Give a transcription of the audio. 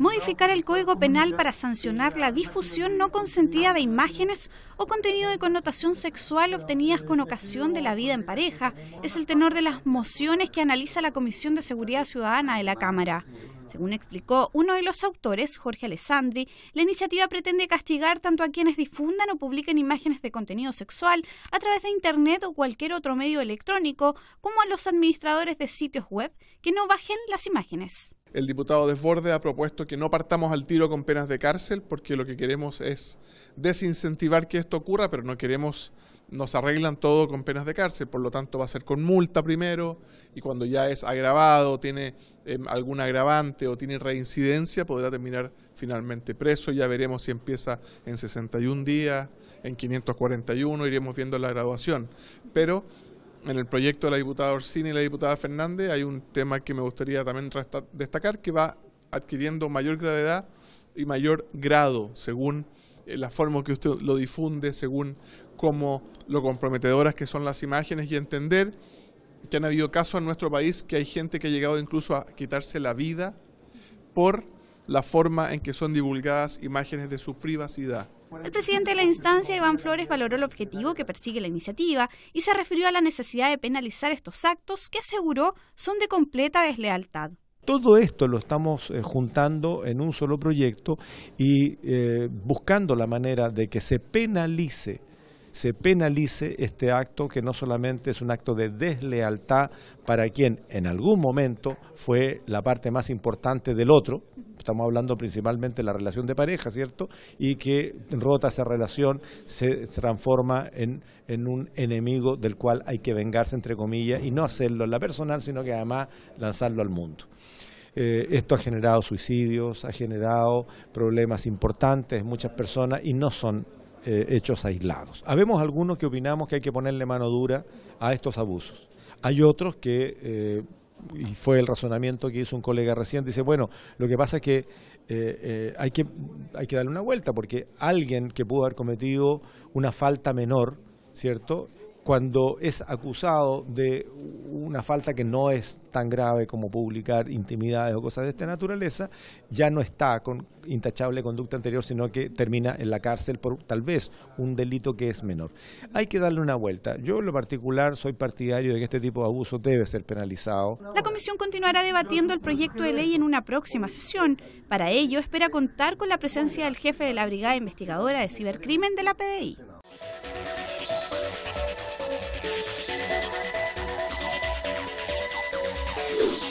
modificar el Código Penal para sancionar la difusión no consentida de imágenes o contenido de connotación sexual obtenidas con ocasión de la vida en pareja es el tenor de las mociones que analiza la Comisión de Seguridad Ciudadana de la Cámara. Según explicó uno de los autores, Jorge Alessandri, la iniciativa pretende castigar tanto a quienes difundan o publiquen imágenes de contenido sexual a través de Internet o cualquier otro medio electrónico, como a los administradores de sitios web que no bajen las imágenes. El diputado Desborde ha propuesto que no partamos al tiro con penas de cárcel porque lo que queremos es desincentivar que esto ocurra, pero no queremos, nos arreglan todo con penas de cárcel, por lo tanto va a ser con multa primero y cuando ya es agravado, tiene em, algún agravante o tiene reincidencia, podrá terminar finalmente preso, ya veremos si empieza en 61 días, en 541, iremos viendo la graduación, pero en el proyecto de la diputada Orsini y la diputada Fernández hay un tema que me gustaría también destacar que va adquiriendo mayor gravedad y mayor grado según eh, la forma que usted lo difunde, según cómo lo comprometedoras que son las imágenes y entender que han habido casos en nuestro país que hay gente que ha llegado incluso a quitarse la vida por la forma en que son divulgadas imágenes de su privacidad. El presidente de la instancia, Iván Flores, valoró el objetivo que persigue la iniciativa y se refirió a la necesidad de penalizar estos actos que aseguró son de completa deslealtad. Todo esto lo estamos eh, juntando en un solo proyecto y eh, buscando la manera de que se penalice se penalice este acto que no solamente es un acto de deslealtad para quien en algún momento fue la parte más importante del otro, estamos hablando principalmente de la relación de pareja, ¿cierto? Y que rota esa relación, se transforma en, en un enemigo del cual hay que vengarse, entre comillas, y no hacerlo en la personal, sino que además lanzarlo al mundo. Eh, esto ha generado suicidios, ha generado problemas importantes, muchas personas, y no son eh, hechos aislados. Habemos algunos que opinamos que hay que ponerle mano dura a estos abusos. Hay otros que, eh, y fue el razonamiento que hizo un colega reciente, dice, bueno, lo que pasa es que, eh, hay, que hay que darle una vuelta, porque alguien que pudo haber cometido una falta menor, ¿cierto? cuando es acusado de una falta que no es tan grave como publicar intimidades o cosas de esta naturaleza, ya no está con intachable conducta anterior, sino que termina en la cárcel por tal vez un delito que es menor. Hay que darle una vuelta. Yo en lo particular soy partidario de que este tipo de abuso debe ser penalizado. La comisión continuará debatiendo el proyecto de ley en una próxima sesión. Para ello espera contar con la presencia del jefe de la Brigada Investigadora de Cibercrimen de la PDI. you.